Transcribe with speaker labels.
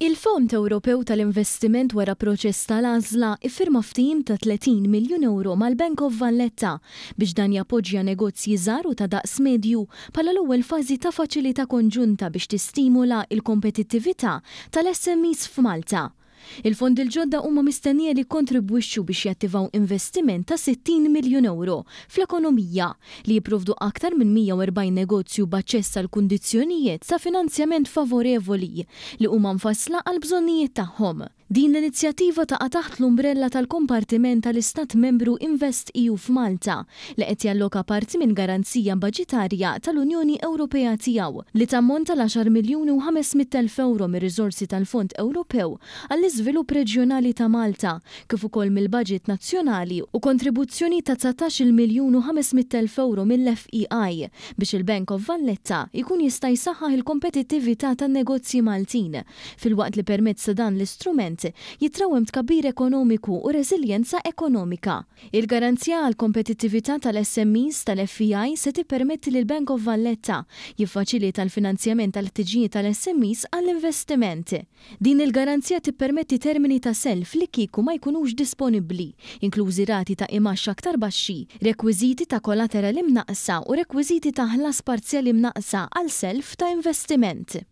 Speaker 1: Il-Fond Ewropew tal-Investiment wara proċess tal azla iffirma ftim ta' 30 miljun euro mal-Bank of Valletta biex dan jappoġġja negozji żgħar u ta' daqs medju bħala l-ewwel fażi ta' faċilità konġunta biex tistimula il-kompetittività tal-SMEs f'Malta. Il-fondi il ġodda huma mistennija li kontribwixxu biex jattivaw investiment ta' 60 miljun euro fl-ekonomija li jiprovdu aktar minn 140 negozju b'aċċess għal kundizzjonijiet ta' finanzjament favorevoli li huma mfassla għal bżonnijiet tagħhom. Din l-inizjattiva taqa taħt l-umbrella tal-kompartiment tal-Istat membru Invest EU f'Malta li qed jalloka parti minn garanzija baġitarja tal-Unjoni Ewropea tiegħu li tammonta l 10 miljun u 500 euro mir-riżorsi tal-Fond Ewropew għall l iżvilupp reġjonali ta' Malta, kif ukoll mill baġit nazzjonali u kontribuzzjoni ta' 19 miljun u 500.000 euro mill-FEI biex il-Bank of Valletta jkun jista' jsaħħaħ il-kompetittività tan-negozji Maltin, fil-waqt li permezz dan l-istrument jitrawem tkabbir ekonomiku u reżiljenza ekonomika. Il-garanzija għal kompetittività tal-SMEs tal-FEI se tippermetti lil Bank of Valletta jiffaċilita l-finanzjament tal-tiġijiet tal-SMEs għall-investimenti. Din il-garanzija tippermetti permetti termini ta' self li kiku ma jkunux disponibli, inklużi rati ta' imax aktar baxxi, rekwiziti ta' li mnaqsa u rekwiziti ta' ħlas parzjali mnaqsa għal self ta' investiment.